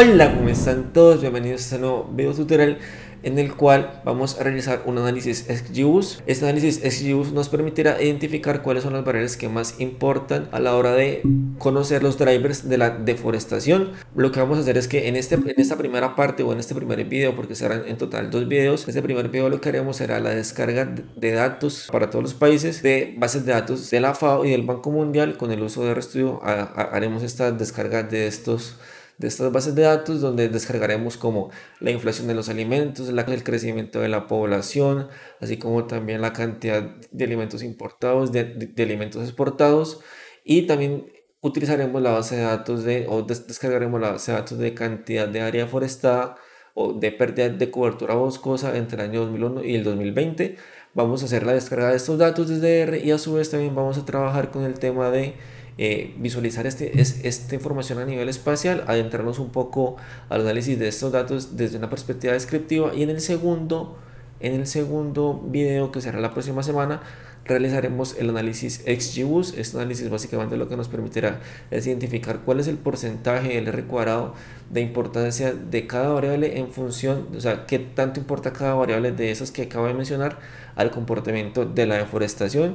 Hola, ¿cómo están todos? Bienvenidos a este nuevo video tutorial en el cual vamos a realizar un análisis XGBoost. Este análisis XGBoost nos permitirá identificar cuáles son las barreras que más importan a la hora de conocer los drivers de la deforestación. Lo que vamos a hacer es que en, este, en esta primera parte o en este primer video, porque serán en total dos videos, en este primer video lo que haremos será la descarga de datos para todos los países de bases de datos de la FAO y del Banco Mundial con el uso de RStudio haremos esta descarga de estos de estas bases de datos donde descargaremos como la inflación de los alimentos, el crecimiento de la población, así como también la cantidad de alimentos importados, de, alimentos exportados y también utilizaremos la base de datos de, o descargaremos la base de datos de cantidad de área forestada o de pérdida de cobertura boscosa entre el año 2001 y el 2020. Vamos a hacer la descarga de estos datos desde R y a su vez también vamos a trabajar con el tema de eh, visualizar este, es, esta información a nivel espacial, adentrarnos un poco al análisis de estos datos desde una perspectiva descriptiva y en el segundo, en el segundo video que será la próxima semana realizaremos el análisis XGBus. Este análisis básicamente lo que nos permitirá es identificar cuál es el porcentaje del R cuadrado de importancia de cada variable en función, o sea, qué tanto importa cada variable de esas que acabo de mencionar al comportamiento de la deforestación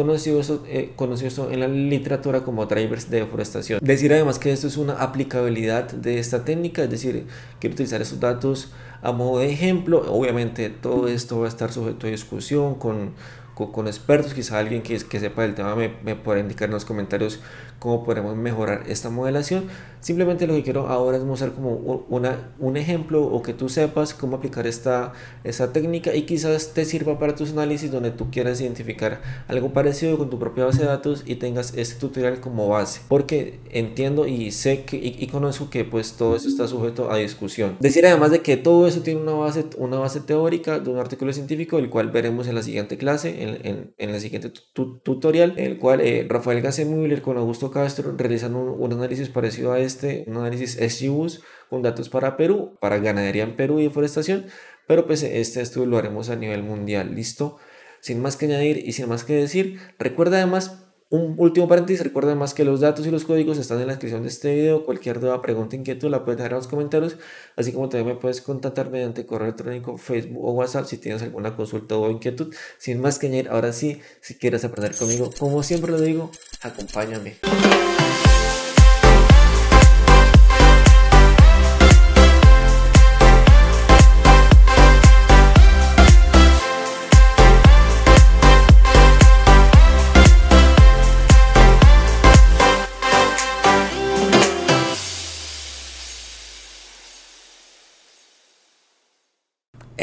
eh, conocido eso, en la literatura como drivers de deforestación. Decir además que esto es una aplicabilidad de esta técnica, es decir, quiero utilizar esos datos a modo de ejemplo. Obviamente todo esto va a estar sujeto a discusión con con, expertos, quizá alguien que, que sepa del tema me, me indicar en los comentarios cómo podemos mejorar esta modelación. Simplemente lo que quiero ahora es mostrar como una, un ejemplo o que tú sepas cómo aplicar esta, técnica y quizás te sirva para tus análisis donde tú quieras identificar algo parecido con tu propia base de datos y tengas este tutorial como base. Porque entiendo y sé que, y, conozco que pues todo eso está sujeto a discusión. Decir además de que todo eso tiene una base, una base teórica de un artículo científico, el cual veremos en la siguiente clase, en en, el siguiente tutorial, en el cual eh, Rafael müller con Augusto Castro realizan un, análisis parecido a este, un análisis SGUs con datos para Perú, para ganadería en Perú y deforestación, pero pues eh, este estudio lo haremos a nivel mundial, ¿listo? Sin más que añadir y sin más que decir, recuerda además un último paréntesis, recuerden más que los datos y los códigos están en la descripción de este video. Cualquier duda, pregunta, inquietud la puedes dejar en los comentarios, así como también me puedes contactar mediante correo electrónico, Facebook o WhatsApp si tienes alguna consulta o inquietud. Sin más que añadir, ahora sí, si quieres aprender conmigo, como siempre lo digo, acompáñame.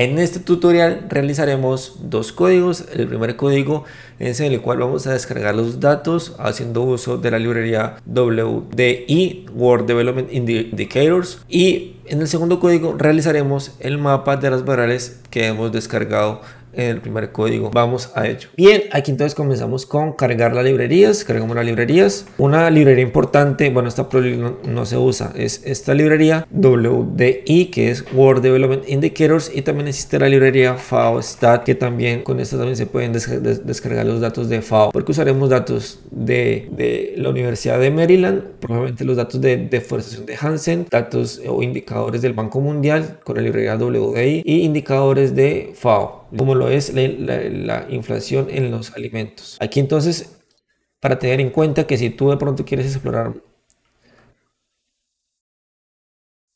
En este tutorial realizaremos dos códigos. El primer código es en el cual vamos a descargar los datos haciendo uso de la librería WDI, World Development Indicators. Y en el segundo código realizaremos el mapa de las variables que hemos descargado el primer código. Vamos a ello. Bien, aquí entonces comenzamos con cargar las librerías. Cargamos las librerías. Una librería importante, bueno, esta no, no se usa, es esta librería WDI, que es World Development Indicators, y también existe la librería FAO STAT que también con esta también se pueden descargar los datos de FAO, porque usaremos datos de, de la Universidad de Maryland, probablemente los datos de deforestación de Hansen, datos o indicadores del Banco Mundial con la librería WDI y indicadores de FAO como lo es la, inflación en los alimentos. Aquí entonces, para tener en cuenta que si tú de pronto quieres explorar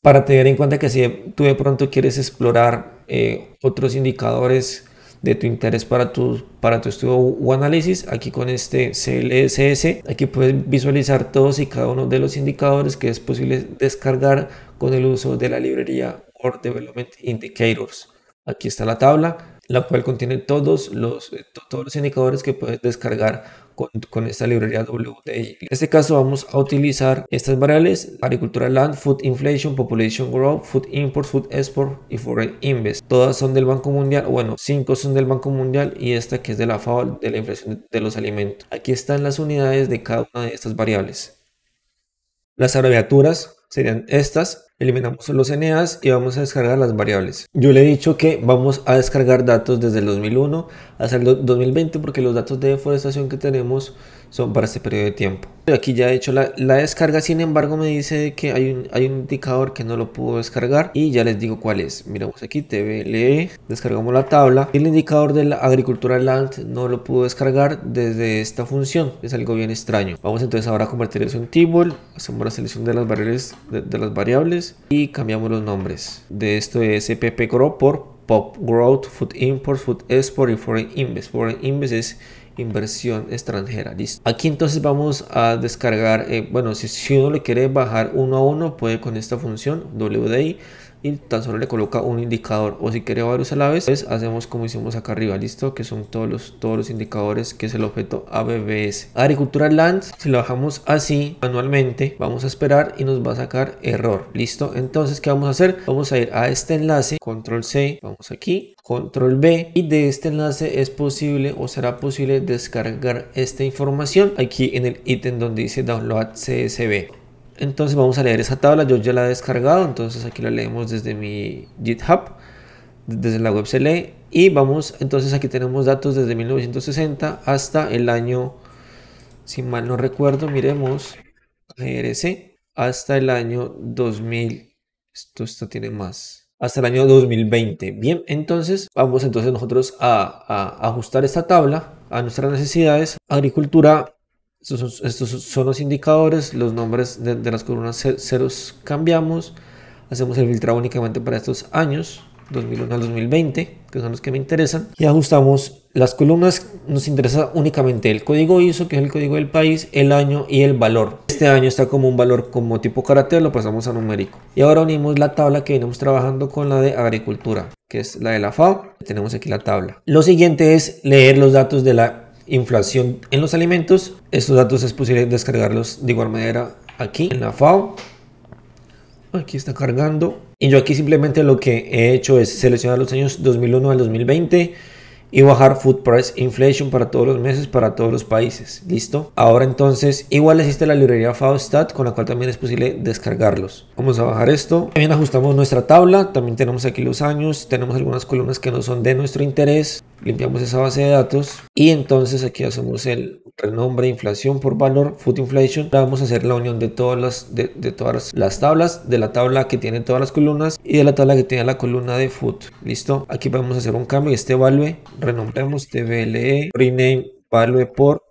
para tener en cuenta que si tú de pronto quieres explorar eh, otros indicadores de tu interés para tu, para tu estudio o análisis, aquí con este CLSS, aquí puedes visualizar todos y cada uno de los indicadores que es posible descargar con el uso de la librería Word Development Indicators. Aquí está la tabla la cual contiene todos los, eh, todos los indicadores que puedes descargar con, esta librería WDI. En este caso vamos a utilizar estas variables, agricultura land, food inflation, population growth, food import, food export y foreign invest. Todas son del Banco Mundial, bueno, cinco son del Banco Mundial y esta que es de la FAO, de la inflación de los alimentos. Aquí están las unidades de cada una de estas variables. Las abreviaturas serían estas. Eliminamos los eneas y vamos a descargar las variables. Yo le he dicho que vamos a descargar datos desde el 2001 hasta el 2020 porque los datos de deforestación que tenemos son para este periodo de tiempo. Aquí ya he hecho la, descarga, sin embargo me dice que hay un, hay un indicador que no lo pudo descargar y ya les digo cuál es. Miramos aquí, TVLE, descargamos la tabla. y El indicador de la agricultura land no lo pudo descargar desde esta función, es algo bien extraño. Vamos entonces ahora a convertir eso en table, hacemos la selección de las variables de, las variables y cambiamos los nombres de esto es e grow por pop growth food import food export y foreign invest foreign invest es inversión extranjera listo aquí entonces vamos a descargar eh, bueno si, si uno le quiere bajar uno a uno puede con esta función wdi y tan solo le coloca un indicador o si quiere varios a la vez pues hacemos como hicimos acá arriba listo que son todos los todos los indicadores que es el objeto ABBS agricultura land si lo bajamos así manualmente vamos a esperar y nos va a sacar error listo entonces qué vamos a hacer vamos a ir a este enlace control C vamos aquí control B y de este enlace es posible o será posible descargar esta información aquí en el ítem donde dice download CSV entonces vamos a leer esa tabla, yo ya la he descargado, entonces aquí la leemos desde mi GitHub, desde la web se lee, y vamos, entonces aquí tenemos datos desde 1960 hasta el año, si mal no recuerdo, miremos, GRC, hasta el año 2000, esto, esto tiene más, hasta el año 2020. Bien, entonces vamos entonces nosotros a, a ajustar esta tabla a nuestras necesidades, agricultura, estos, son, los indicadores, los nombres de, las columnas ceros cambiamos, hacemos el filtrado únicamente para estos años, 2001 al 2020, que son los que me interesan, y ajustamos las columnas, nos interesa únicamente el código ISO, que es el código del país, el año y el valor. Este año está como un valor como tipo carácter, lo pasamos a numérico. Y ahora unimos la tabla que venimos trabajando con la de agricultura, que es la de la FAO. Tenemos aquí la tabla. Lo siguiente es leer los datos de la inflación en los alimentos. Estos datos es posible descargarlos de igual manera aquí en la FAO. Aquí está cargando. Y yo aquí simplemente lo que he hecho es seleccionar los años 2001 al 2020 y bajar food price inflation para todos los meses, para todos los países. ¿Listo? Ahora entonces, igual existe la librería Faustat con la cual también es posible descargarlos. Vamos a bajar esto. También ajustamos nuestra tabla. También tenemos aquí los años. Tenemos algunas columnas que no son de nuestro interés. Limpiamos esa base de datos. Y entonces aquí hacemos el renombre inflación por valor, food inflation. vamos a hacer la unión de todas, las, de, todas las tablas, de la tabla que tiene todas las columnas y de la tabla que tiene la columna de food. Listo, aquí vamos a hacer un cambio. Este value renombremos TVLE rename value por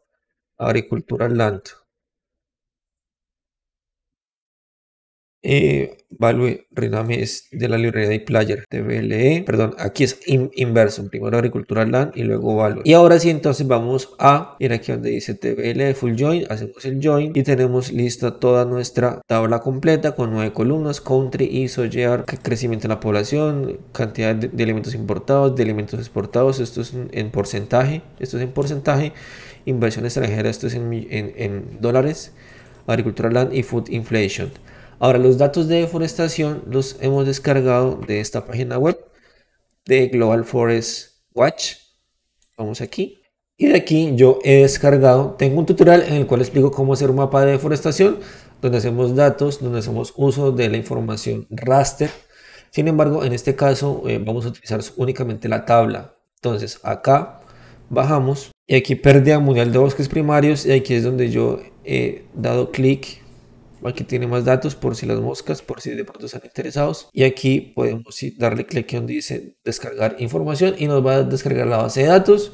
agricultura land. Eh, Value Rename es de la librería de player, de Perdón, aquí es inverso. Primero agricultura land y luego Value. Y ahora sí, entonces vamos a ir aquí donde dice TBLE full join. Hacemos el join y tenemos lista toda nuestra tabla completa con nueve columnas: country, ISO, year, crecimiento de la población, cantidad de, elementos importados, de elementos exportados. Esto es en porcentaje. Esto es en porcentaje. Inversión extranjera, esto es en, en dólares. Agricultura land y food inflation. Ahora, los datos de deforestación los hemos descargado de esta página web de Global Forest Watch. Vamos aquí. Y de aquí yo he descargado, tengo un tutorial en el cual explico cómo hacer un mapa de deforestación, donde hacemos datos, donde hacemos uso de la información raster. Sin embargo, en este caso eh, vamos a utilizar únicamente la tabla. Entonces acá bajamos y aquí pérdida mundial de bosques primarios y aquí es donde yo he dado clic Aquí tiene más datos por si las moscas, por si de pronto están interesados. Y aquí podemos darle clic donde dice descargar información y nos va a descargar la base de datos.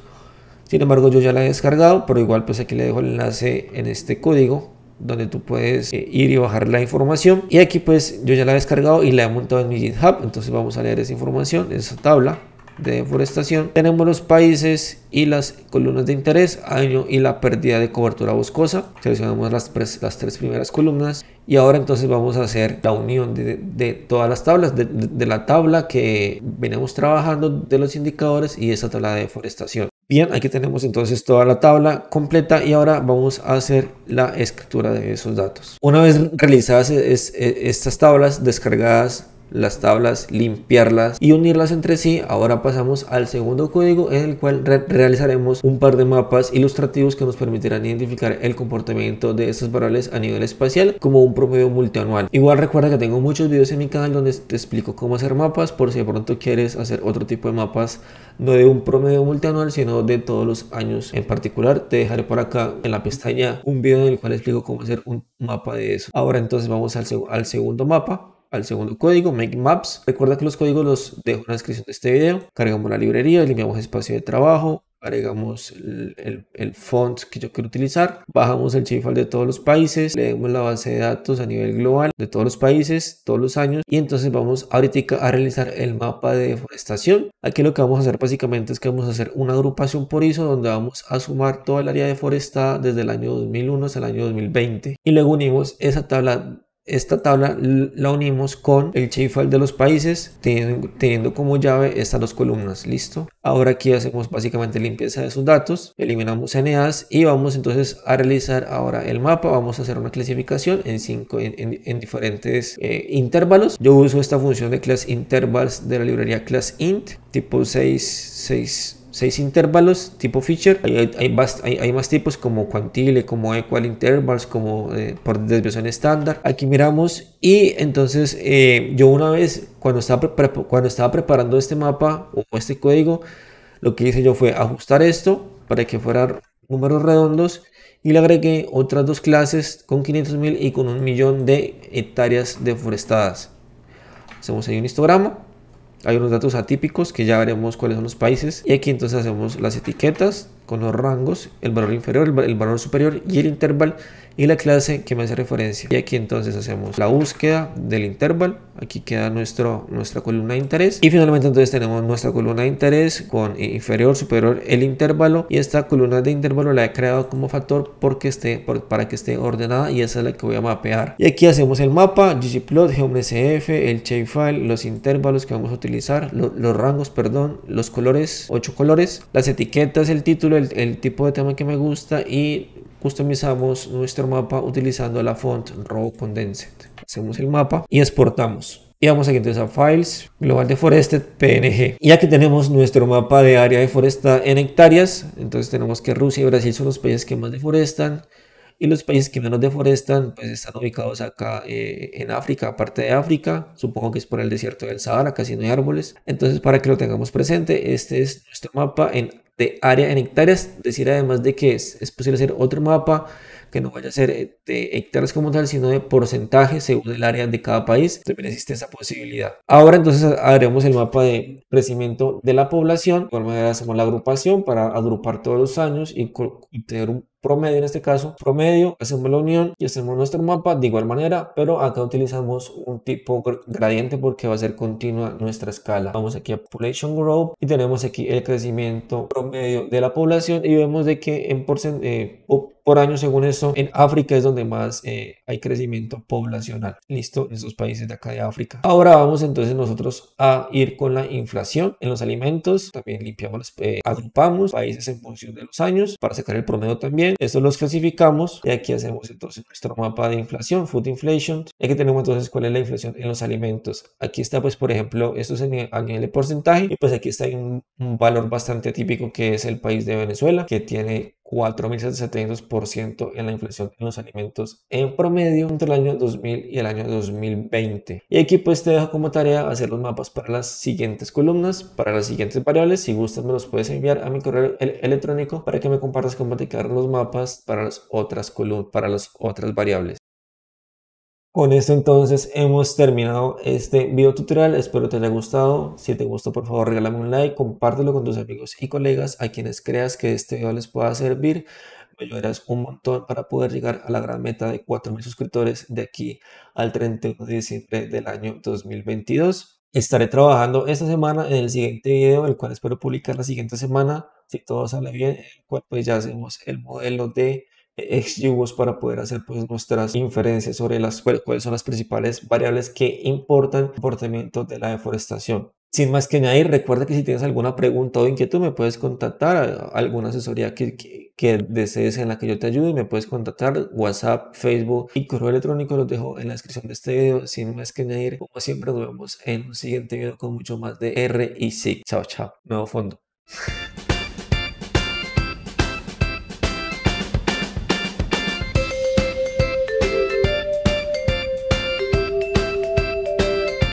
Sin embargo, yo ya la he descargado, pero igual pues aquí le dejo el enlace en este código donde tú puedes eh, ir y bajar la información y aquí pues yo ya la he descargado y la he montado en mi GitHub entonces vamos a leer esa información, esa tabla de deforestación, tenemos los países y las columnas de interés, año y la pérdida de cobertura boscosa. Seleccionamos las, las tres primeras columnas y ahora entonces vamos a hacer la unión de, todas las tablas, de, la tabla que venimos trabajando de los indicadores y esa tabla de deforestación. Bien, aquí tenemos entonces toda la tabla completa y ahora vamos a hacer la escritura de esos datos. Una vez realizadas estas tablas descargadas las tablas, limpiarlas y unirlas entre sí. Ahora pasamos al segundo código en el cual realizaremos un par de mapas ilustrativos que nos permitirán identificar el comportamiento de estas variables a nivel espacial como un promedio multianual. Igual recuerda que tengo muchos videos en mi canal donde te explico cómo hacer mapas por si de pronto quieres hacer otro tipo de mapas no de un promedio multianual sino de todos los años en particular. Te dejaré por acá en la pestaña un video en el cual explico cómo hacer un mapa de eso. Ahora entonces vamos al, al segundo mapa al segundo código, Make Maps. Recuerda que los códigos los dejo en la descripción de este video. Cargamos la librería, eliminamos espacio de trabajo, agregamos el, font que yo quiero utilizar, bajamos el shapefile de todos los países, leemos la base de datos a nivel global de todos los países, todos los años y entonces vamos ahorita a realizar el mapa de deforestación. Aquí lo que vamos a hacer básicamente es que vamos a hacer una agrupación por ISO donde vamos a sumar toda el área de deforestada desde el año 2001 hasta el año 2020 y luego unimos esa tabla esta tabla la unimos con el shapefile de los países, teniendo, como llave estas dos columnas. ¿Listo? Ahora aquí hacemos básicamente limpieza de sus datos, eliminamos NAs y vamos entonces a realizar ahora el mapa. Vamos a hacer una clasificación en, en, diferentes eh, intervalos. Yo uso esta función de class intervals de la librería class int, tipo 6, 6 seis intervalos tipo feature. Hay, más, tipos como quantile, como equal intervals, como eh, por desviación estándar. Aquí miramos y entonces eh, yo una vez cuando estaba, cuando estaba preparando este mapa o este código, lo que hice yo fue ajustar esto para que fueran números redondos y le agregué otras dos clases con 500.000 y con un millón de hectáreas deforestadas. Hacemos ahí un histograma. Hay unos datos atípicos que ya veremos cuáles son los países. Y aquí entonces hacemos las etiquetas con los rangos, el valor inferior, el, valor superior y el intervalo y la clase que me hace referencia. Y aquí entonces hacemos la búsqueda del interval. Aquí queda nuestro, nuestra columna de interés. Y finalmente entonces tenemos nuestra columna de interés con eh, inferior, superior, el intervalo. Y esta columna de intervalo la he creado como factor porque esté, para que esté ordenada y esa es la que voy a mapear. Y aquí hacemos el mapa, ggplot, gmsf el shapefile, los intervalos que vamos a utilizar, los rangos, perdón, los colores, ocho colores, las etiquetas, el título, el, tipo de tema que me gusta y customizamos nuestro mapa utilizando la font Raw Condensed. Hacemos el mapa y exportamos. Y vamos aquí entonces a Files, Global Deforested, PNG. Y aquí tenemos nuestro mapa de área de foresta en hectáreas. Entonces tenemos que Rusia y Brasil son los países que más deforestan. Y los países que menos deforestan pues están ubicados acá eh, en África, aparte de África. Supongo que es por el desierto del Sahara, casi no hay árboles. Entonces para que lo tengamos presente, este es nuestro mapa en de área en hectáreas, decir además de que es, posible hacer otro mapa que no vaya a ser eh, de hectáreas como tal, sino de porcentaje según el área de cada país. También existe esa posibilidad. Ahora entonces haremos el mapa de crecimiento de la población. De igual manera hacemos la agrupación para agrupar todos los años y tener un promedio en este caso, promedio, hacemos la unión y hacemos nuestro mapa de igual manera, pero acá utilizamos un tipo gradiente porque va a ser continua nuestra escala. Vamos aquí a Population Growth y tenemos aquí el crecimiento promedio de la población y vemos de que en porcentaje, eh, por año, según eso, en África es donde más eh, hay crecimiento poblacional. Listo, en esos países de acá de África. Ahora vamos entonces nosotros a ir con la inflación en los alimentos. También limpiamos, eh, agrupamos países en función de los años para sacar el promedio también. Esto los clasificamos y aquí hacemos entonces nuestro mapa de inflación, food inflation. Aquí tenemos entonces cuál es la inflación en los alimentos. Aquí está pues por ejemplo, esto es en, a nivel de porcentaje y pues aquí está un, un valor bastante típico que es el país de Venezuela que tiene 4.700% en la inflación en los alimentos en promedio entre el año 2000 y el año 2020. Y aquí pues te dejo como tarea hacer los mapas para las siguientes columnas, para las siguientes variables. Si gustas me los puedes enviar a mi correo electrónico para que me compartas cómo te quedaron los mapas para otras columnas, para las otras variables. Con esto entonces hemos terminado este video tutorial, espero te haya gustado, si te gustó por favor regálame un like, compártelo con tus amigos y colegas a quienes creas que este video les pueda servir, me ayudarás un montón para poder llegar a la gran meta de 4.000 suscriptores de aquí al 31 de diciembre del año 2022. Estaré trabajando esta semana en el siguiente video, el cual espero publicar la siguiente semana, si todo sale bien, el cual pues ya hacemos el modelo de e-, ex para poder hacer pues nuestras inferencias sobre las cuáles son las principales variables que importan el comportamiento de la deforestación. Sin más que añadir, recuerda que si tienes alguna pregunta o inquietud me puedes contactar a eh, alguna asesoría que, que, desees en la que yo te ayude, me puedes contactar WhatsApp, Facebook y correo electrónico los dejo en la descripción de este video. Sin más que añadir, como siempre nos vemos en un siguiente video con mucho más de R y C Chao, chao. Nuevo fondo.